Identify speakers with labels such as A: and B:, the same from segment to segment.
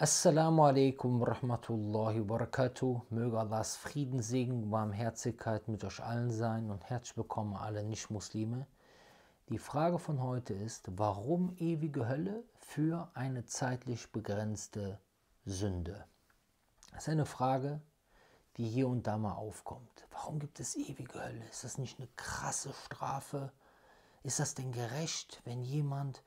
A: Assalamu alaikum wa rahmatullahi wa barakatuh. Möge Allahs Frieden, Segen und Barmherzigkeit mit euch allen sein und herzlich willkommen alle Nicht-Muslime. Die Frage von heute ist, warum ewige Hölle für eine zeitlich begrenzte Sünde? Das ist eine Frage, die hier und da mal aufkommt. Warum gibt es ewige Hölle? Ist das nicht eine krasse Strafe? Ist das denn gerecht, wenn jemand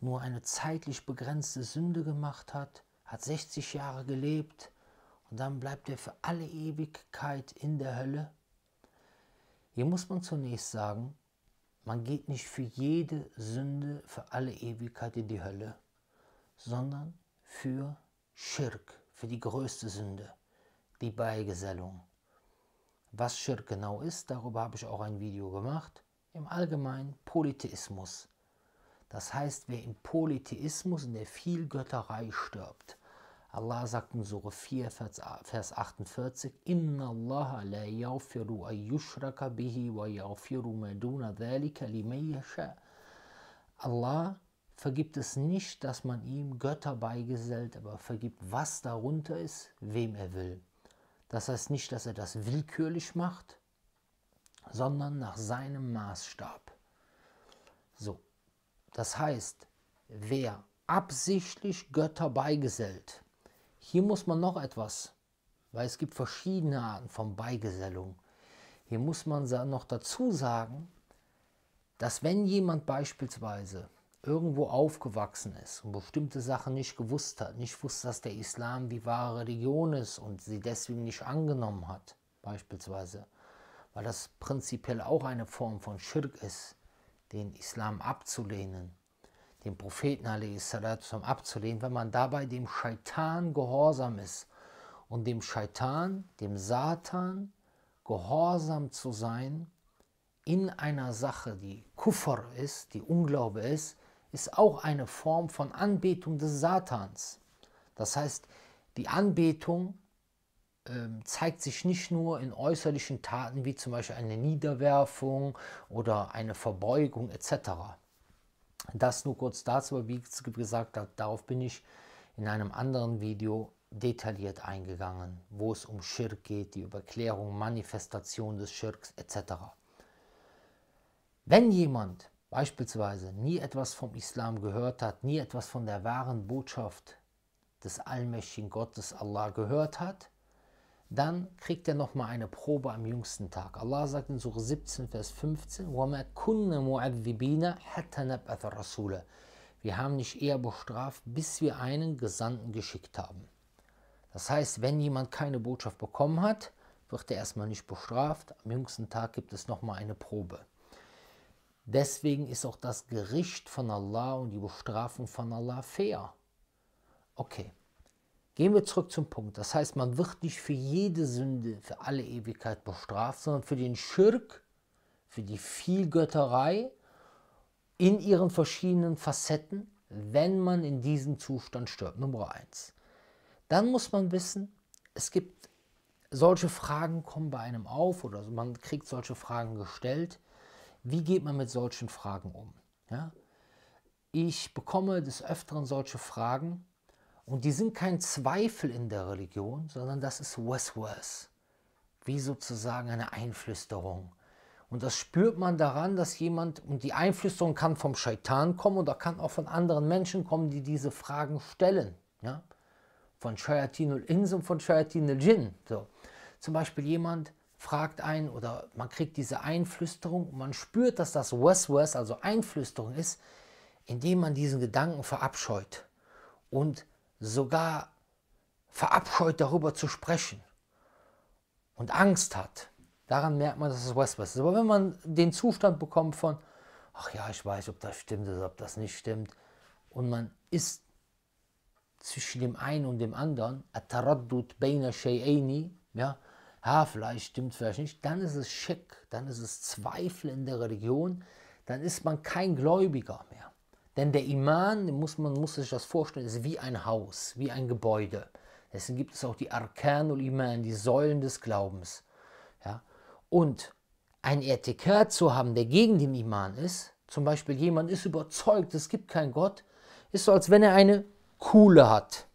A: nur eine zeitlich begrenzte Sünde gemacht hat? hat 60 Jahre gelebt und dann bleibt er für alle Ewigkeit in der Hölle? Hier muss man zunächst sagen, man geht nicht für jede Sünde für alle Ewigkeit in die Hölle, sondern für Schirk, für die größte Sünde, die Beigesellung. Was Schirk genau ist, darüber habe ich auch ein Video gemacht. Im Allgemeinen Polytheismus. Das heißt, wer im Polytheismus in der Vielgötterei stirbt. Allah sagt in Surah 4, Vers 48, Inna Allah la yaghfiru an bihi wa yaghfiru ma dhalika liman Allah vergibt es nicht, dass man ihm Götter beigesellt, aber vergibt, was darunter ist, wem er will. Das heißt nicht, dass er das willkürlich macht, sondern nach seinem Maßstab. So, das heißt, wer absichtlich Götter beigesellt, hier muss man noch etwas, weil es gibt verschiedene Arten von Beigesellung. Hier muss man noch dazu sagen, dass wenn jemand beispielsweise irgendwo aufgewachsen ist und bestimmte Sachen nicht gewusst hat, nicht wusste, dass der Islam die wahre Religion ist und sie deswegen nicht angenommen hat, beispielsweise, weil das prinzipiell auch eine Form von Schirk ist, den Islam abzulehnen den Propheten salam, abzulehnen, wenn man dabei dem Scheitan gehorsam ist und dem Scheitan, dem Satan gehorsam zu sein in einer Sache, die Kuffer ist, die Unglaube ist, ist auch eine Form von Anbetung des Satans. Das heißt, die Anbetung ähm, zeigt sich nicht nur in äußerlichen Taten wie zum Beispiel eine Niederwerfung oder eine Verbeugung etc. Das nur kurz dazu, wie ich gesagt habe, darauf bin ich in einem anderen Video detailliert eingegangen, wo es um Schirk geht, die Überklärung, Manifestation des Schirks etc. Wenn jemand beispielsweise nie etwas vom Islam gehört hat, nie etwas von der wahren Botschaft des allmächtigen Gottes Allah gehört hat, dann kriegt er nochmal eine Probe am jüngsten Tag. Allah sagt in Surah 17, Vers 15, Wir haben nicht eher bestraft, bis wir einen Gesandten geschickt haben. Das heißt, wenn jemand keine Botschaft bekommen hat, wird er erstmal nicht bestraft. Am jüngsten Tag gibt es nochmal eine Probe. Deswegen ist auch das Gericht von Allah und die Bestrafung von Allah fair. Okay, Gehen wir zurück zum Punkt. Das heißt, man wird nicht für jede Sünde, für alle Ewigkeit bestraft, sondern für den Schirk, für die Vielgötterei in ihren verschiedenen Facetten, wenn man in diesem Zustand stirbt. Nummer eins. Dann muss man wissen, es gibt solche Fragen kommen bei einem auf oder man kriegt solche Fragen gestellt. Wie geht man mit solchen Fragen um? Ja? Ich bekomme des Öfteren solche Fragen und die sind kein Zweifel in der Religion, sondern das ist Waswas, wie sozusagen eine Einflüsterung. Und das spürt man daran, dass jemand, und die Einflüsterung kann vom Scheitan kommen oder kann auch von anderen Menschen kommen, die diese Fragen stellen. Ja? Von Shayatinul Ins und von Shayatinul Jinn. So. Zum Beispiel jemand fragt einen oder man kriegt diese Einflüsterung und man spürt, dass das Waswas, also Einflüsterung ist, indem man diesen Gedanken verabscheut und sogar verabscheut, darüber zu sprechen und Angst hat. Daran merkt man, dass es Westwest ist. Aber wenn man den Zustand bekommt von, ach ja, ich weiß, ob das stimmt oder ob das nicht stimmt, und man ist zwischen dem einen und dem anderen, Ataraddut Beina Shay'aini, ja, ja, vielleicht stimmt, vielleicht nicht, dann ist es schick, dann ist es Zweifel in der Religion, dann ist man kein Gläubiger mehr. Denn der Iman, muss man muss sich das vorstellen, ist wie ein Haus, wie ein Gebäude. Deswegen gibt es auch die Arkanul Iman, die Säulen des Glaubens. Ja? Und ein Etikett zu haben, der gegen den Iman ist, zum Beispiel jemand ist überzeugt, es gibt keinen Gott, ist so, als wenn er eine Kuhle hat.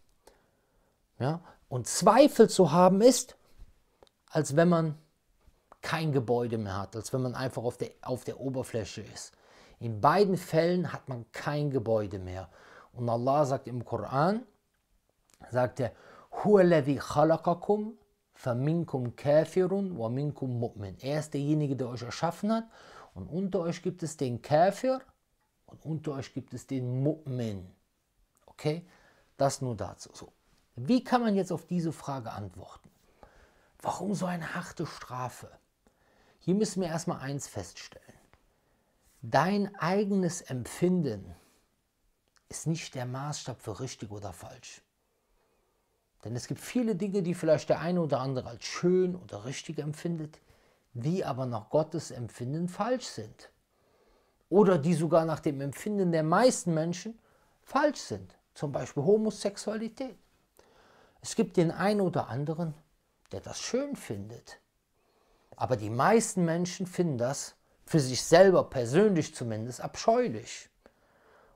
A: Ja? Und Zweifel zu haben ist, als wenn man kein Gebäude mehr hat, als wenn man einfach auf der, auf der Oberfläche ist. In beiden Fällen hat man kein Gebäude mehr. Und Allah sagt im Koran, sagt er, Er ist derjenige, der euch erschaffen hat. Und unter euch gibt es den Käfer und unter euch gibt es den Mu'min. Okay? Das nur dazu. So. Wie kann man jetzt auf diese Frage antworten? Warum so eine harte Strafe? Hier müssen wir erstmal eins feststellen. Dein eigenes Empfinden ist nicht der Maßstab für richtig oder falsch. Denn es gibt viele Dinge, die vielleicht der eine oder andere als schön oder richtig empfindet, die aber nach Gottes Empfinden falsch sind. Oder die sogar nach dem Empfinden der meisten Menschen falsch sind. Zum Beispiel Homosexualität. Es gibt den einen oder anderen, der das schön findet. Aber die meisten Menschen finden das für sich selber persönlich zumindest abscheulich.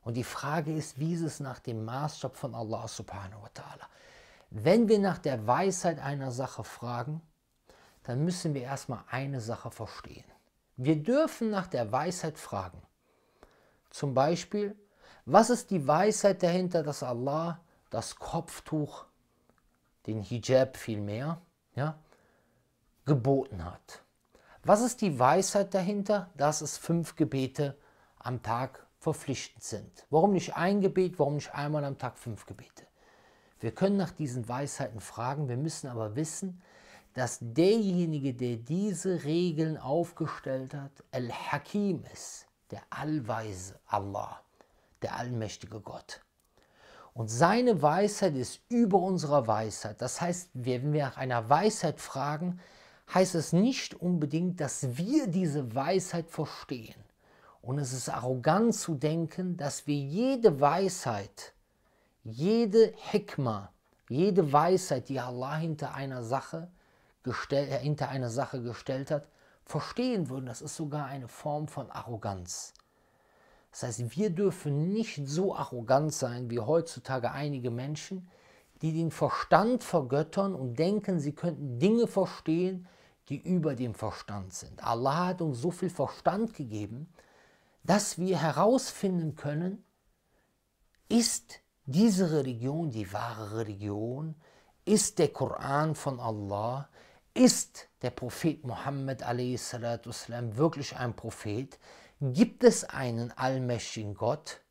A: Und die Frage ist, wie ist es nach dem Maßstab von Allah subhanahu wa ta'ala? Wenn wir nach der Weisheit einer Sache fragen, dann müssen wir erstmal eine Sache verstehen. Wir dürfen nach der Weisheit fragen. Zum Beispiel, was ist die Weisheit dahinter, dass Allah das Kopftuch, den Hijab vielmehr, ja, geboten hat? Was ist die Weisheit dahinter? Dass es fünf Gebete am Tag verpflichtend sind. Warum nicht ein Gebet, warum nicht einmal am Tag fünf Gebete? Wir können nach diesen Weisheiten fragen, wir müssen aber wissen, dass derjenige, der diese Regeln aufgestellt hat, Al-Hakim ist, der Allweise Allah, der allmächtige Gott. Und seine Weisheit ist über unserer Weisheit. Das heißt, wenn wir nach einer Weisheit fragen, heißt es nicht unbedingt, dass wir diese Weisheit verstehen. Und es ist arrogant zu denken, dass wir jede Weisheit, jede Hekma, jede Weisheit, die Allah hinter einer Sache, gestell, äh, hinter einer Sache gestellt hat, verstehen würden. Das ist sogar eine Form von Arroganz. Das heißt, wir dürfen nicht so arrogant sein wie heutzutage einige Menschen, die den Verstand vergöttern und denken, sie könnten Dinge verstehen, die über dem Verstand sind. Allah hat uns so viel Verstand gegeben, dass wir herausfinden können, ist diese Religion die wahre Religion? Ist der Koran von Allah? Ist der Prophet Mohammed wirklich ein Prophet? Gibt es einen allmächtigen Gott?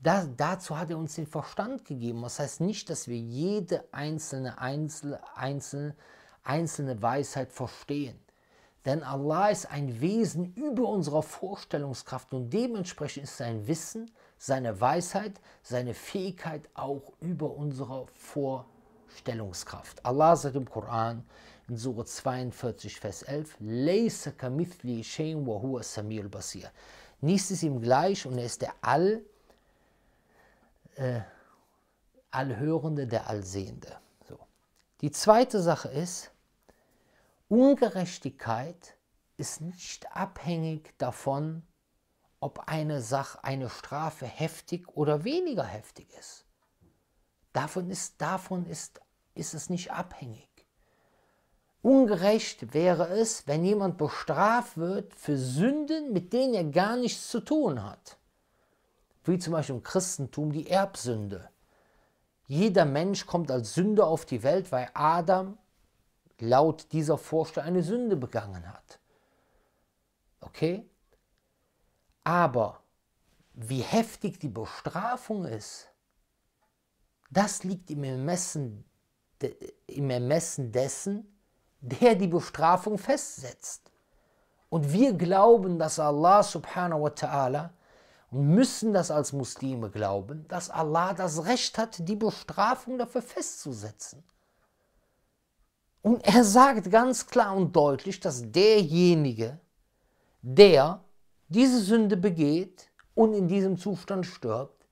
A: Das, dazu hat er uns den Verstand gegeben. Das heißt nicht, dass wir jede einzelne, einzelne, einzelne, einzelne Weisheit verstehen. Denn Allah ist ein Wesen über unserer Vorstellungskraft und dementsprechend ist sein Wissen, seine Weisheit, seine Fähigkeit auch über unserer Vorstellungskraft. Allah sagt im Koran in Surah 42, Vers 11, Nichts ist ihm gleich und er ist der All- äh, Allhörende, der Allsehende. So. Die zweite Sache ist, Ungerechtigkeit ist nicht abhängig davon, ob eine Sache, eine Strafe heftig oder weniger heftig ist. Davon ist, davon ist, ist es nicht abhängig. Ungerecht wäre es, wenn jemand bestraft wird für Sünden, mit denen er gar nichts zu tun hat wie zum Beispiel im Christentum, die Erbsünde. Jeder Mensch kommt als Sünder auf die Welt, weil Adam laut dieser Vorstellung eine Sünde begangen hat. Okay? Aber wie heftig die Bestrafung ist, das liegt im Ermessen, im Ermessen dessen, der die Bestrafung festsetzt. Und wir glauben, dass Allah subhanahu wa ta'ala müssen das als Muslime glauben, dass Allah das Recht hat, die Bestrafung dafür festzusetzen. Und er sagt ganz klar und deutlich, dass derjenige, der diese Sünde begeht und in diesem Zustand stirbt,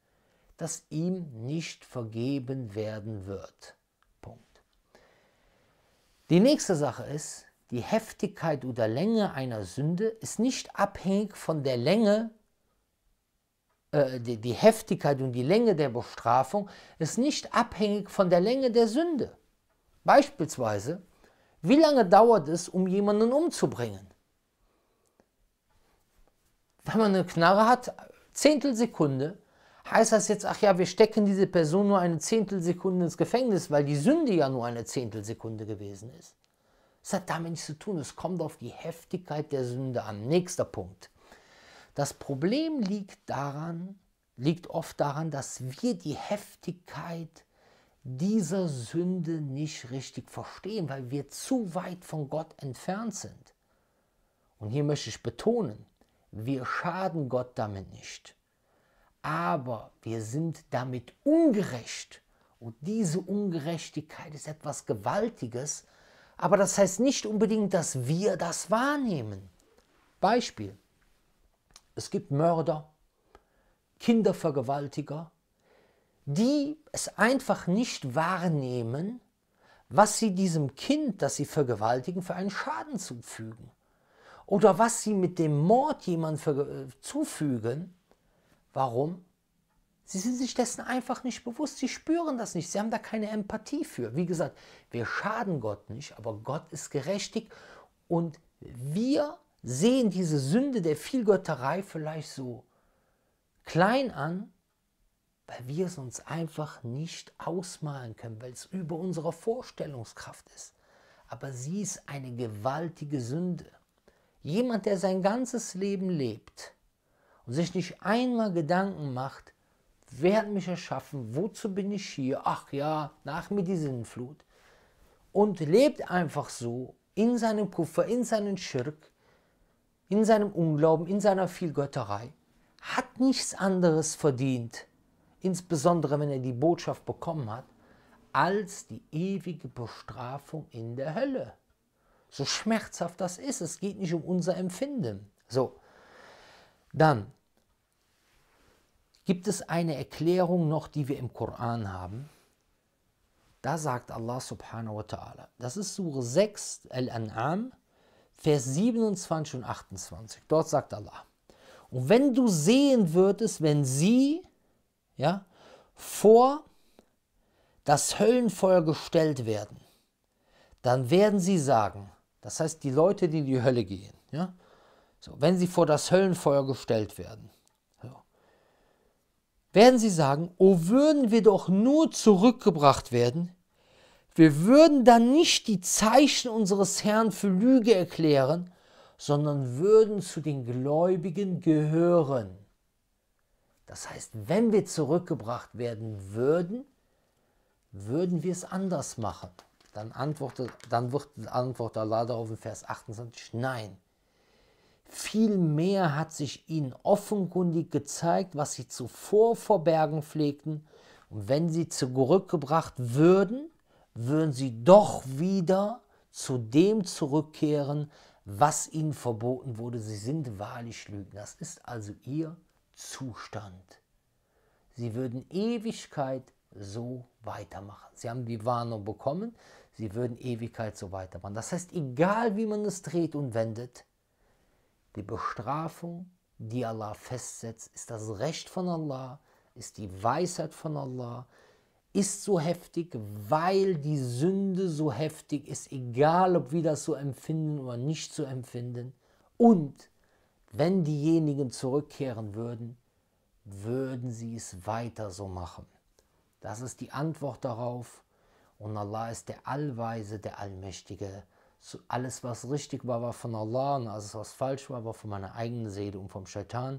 A: dass ihm nicht vergeben werden wird. Punkt. Die nächste Sache ist, die Heftigkeit oder Länge einer Sünde ist nicht abhängig von der Länge äh, die, die Heftigkeit und die Länge der Bestrafung ist nicht abhängig von der Länge der Sünde. Beispielsweise, wie lange dauert es, um jemanden umzubringen? Wenn man eine Knarre hat, Zehntelsekunde, heißt das jetzt, ach ja, wir stecken diese Person nur eine Zehntelsekunde ins Gefängnis, weil die Sünde ja nur eine Zehntelsekunde gewesen ist. Das hat damit nichts zu tun, es kommt auf die Heftigkeit der Sünde an. Nächster Punkt. Das Problem liegt daran, liegt oft daran, dass wir die Heftigkeit dieser Sünde nicht richtig verstehen, weil wir zu weit von Gott entfernt sind. Und hier möchte ich betonen, wir schaden Gott damit nicht, aber wir sind damit ungerecht. Und diese Ungerechtigkeit ist etwas Gewaltiges, aber das heißt nicht unbedingt, dass wir das wahrnehmen. Beispiel es gibt Mörder, Kindervergewaltiger, die es einfach nicht wahrnehmen, was sie diesem Kind, das sie vergewaltigen, für einen Schaden zufügen. Oder was sie mit dem Mord jemandem äh, zufügen. Warum? Sie sind sich dessen einfach nicht bewusst, sie spüren das nicht, sie haben da keine Empathie für. Wie gesagt, wir schaden Gott nicht, aber Gott ist gerechtig und wir sehen diese Sünde der Vielgötterei vielleicht so klein an, weil wir es uns einfach nicht ausmalen können, weil es über unserer Vorstellungskraft ist. Aber sie ist eine gewaltige Sünde. Jemand, der sein ganzes Leben lebt und sich nicht einmal Gedanken macht, wer hat mich erschaffen, wozu bin ich hier, ach ja, nach mir die Sinnflut, und lebt einfach so in seinem Kuffer, in seinen Schirk, in seinem Unglauben, in seiner Vielgötterei, hat nichts anderes verdient, insbesondere wenn er die Botschaft bekommen hat, als die ewige Bestrafung in der Hölle. So schmerzhaft das ist, es geht nicht um unser Empfinden. So, dann gibt es eine Erklärung noch, die wir im Koran haben. Da sagt Allah subhanahu wa ta'ala, das ist Sure 6, Al-An'am, Vers 27 und 28. Dort sagt Allah, und wenn du sehen würdest, wenn sie ja, vor das Höllenfeuer gestellt werden, dann werden sie sagen, das heißt die Leute, die in die Hölle gehen, ja, so, wenn sie vor das Höllenfeuer gestellt werden, so, werden sie sagen, oh würden wir doch nur zurückgebracht werden, wir würden dann nicht die Zeichen unseres Herrn für Lüge erklären, sondern würden zu den Gläubigen gehören. Das heißt, wenn wir zurückgebracht werden würden, würden wir es anders machen. Dann, antwortet, dann wird Antwort Allah darauf in Vers 28, nein. Vielmehr hat sich ihnen offenkundig gezeigt, was sie zuvor verbergen pflegten. Und wenn sie zurückgebracht würden, würden sie doch wieder zu dem zurückkehren, was ihnen verboten wurde. Sie sind wahrlich Lügner. Das ist also ihr Zustand. Sie würden Ewigkeit so weitermachen. Sie haben die Warnung bekommen, sie würden Ewigkeit so weitermachen. Das heißt, egal wie man es dreht und wendet, die Bestrafung, die Allah festsetzt, ist das Recht von Allah, ist die Weisheit von Allah, ist so heftig, weil die Sünde so heftig ist, egal ob wir das so empfinden oder nicht so empfinden. Und wenn diejenigen zurückkehren würden, würden sie es weiter so machen. Das ist die Antwort darauf. Und Allah ist der Allweise, der Allmächtige. Alles, was richtig war, war von Allah und alles, was falsch war, war von meiner eigenen Seele und vom Shaitan.